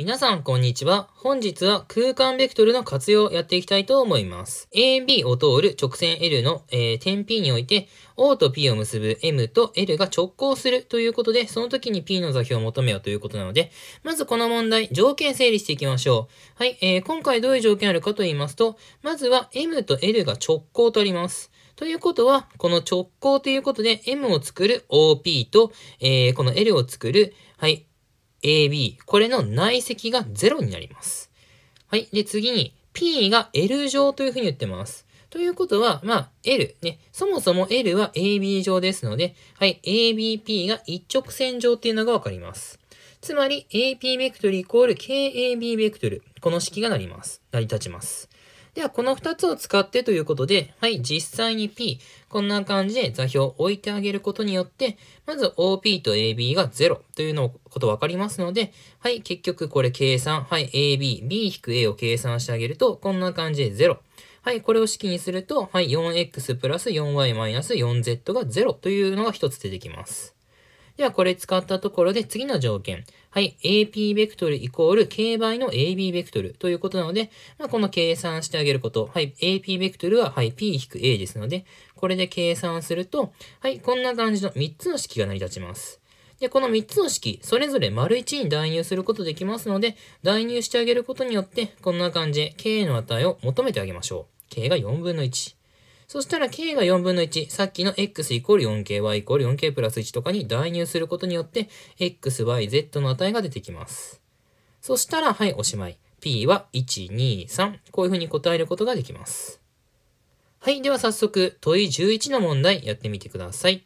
皆さん、こんにちは。本日は空間ベクトルの活用をやっていきたいと思います。AB を通る直線 L の、えー、点 P において、O と P を結ぶ M と L が直行するということで、その時に P の座標を求めようということなので、まずこの問題、条件整理していきましょう。はい、えー、今回どういう条件あるかと言いますと、まずは M と L が直行とあります。ということは、この直行ということで、M を作る OP と、えー、この L を作る、はい、AB、これの内積が0になります。はい。で、次に P が L 乗というふうに言ってます。ということは、まあ、L ね、そもそも L は AB 上ですので、はい、ABP が一直線上っていうのがわかります。つまり、AP ベクトルイコール KAB ベクトル、この式がなります。成り立ちます。では、この2つを使ってということで、はい、実際に P、こんな感じで座標を置いてあげることによって、まず OP と AB が0というのをこと分かりますので、はい、結局これ計算、はい、AB、B-A を計算してあげると、こんな感じで0。はい、これを式にすると、はい、4x プラス 4y マイナス 4z が0というのが1つ出てきます。では、これ使ったところで次の条件。はい。AP ベクトルイコール K 倍の AB ベクトルということなので、まあ、この計算してあげること。はい。AP ベクトルは、はい、P-A ですので、これで計算すると、はい。こんな感じの3つの式が成り立ちます。で、この3つの式、それぞれ丸1に代入することできますので、代入してあげることによって、こんな感じで K の値を求めてあげましょう。K が4分の1。そしたら k が4分の1、さっきの x イコール 4k、y イコール 4k プラス1とかに代入することによって、x、y、z の値が出てきます。そしたら、はい、おしまい。p は1、2、3。こういうふうに答えることができます。はい、では早速、問い11の問題やってみてください。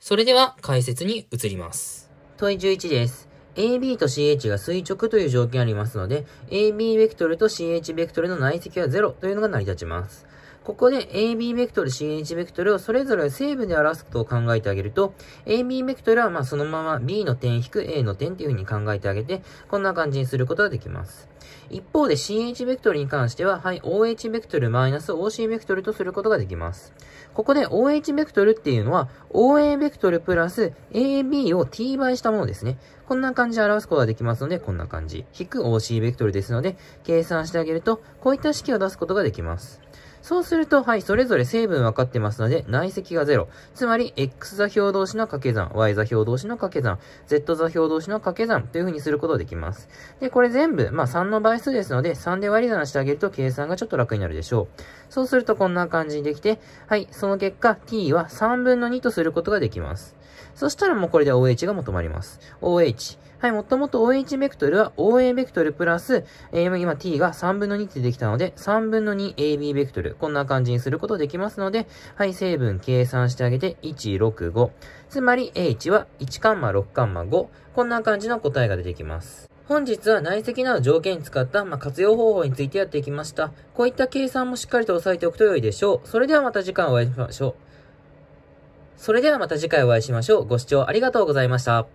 それでは解説に移ります。問い11です。AB と CH が垂直という条件ありますので、AB ベクトルと CH ベクトルの内積は0というのが成り立ちます。ここで AB ベクトル、CH ベクトルをそれぞれ成分で表すことを考えてあげると、AB ベクトルはまそのまま B の点引く A の点っていう風に考えてあげて、こんな感じにすることができます。一方で CH ベクトルに関しては、はい、OH ベクトルマイナス OC ベクトルとすることができます。ここで OH ベクトルっていうのは、OA ベクトルプラス AB を t 倍したものですね。こんな感じで表すことができますので、こんな感じ。引く OC ベクトルですので、計算してあげると、こういった式を出すことができます。そうすると、はい、それぞれ成分分かってますので、内積が0。つまり、X 座標同士の掛け算、Y 座標同士の掛け算、Z 座標同士の掛け算という風にすることができます。で、これ全部、まあ3の倍数ですので、3で割り算してあげると計算がちょっと楽になるでしょう。そうするとこんな感じにできて、はい、その結果、t は3分の2とすることができます。そしたらもうこれで OH が求まります。OH。はい、もともと OH ベクトルは OA ベクトルプラス、えー、今 t が3分の2ってできたので、3分の 2AB ベクトル。こんな感じにすることできますので、はい、成分計算してあげて、165。つまり H は1カンマ6カンマ5。こんな感じの答えが出てきます。本日は内積など条件に使った、まあ、活用方法についてやっていきました。こういった計算もしっかりと押さえておくと良いでしょう。それではまた次回お会いしましょう。それではまた次回お会いしましょう。ご視聴ありがとうございました。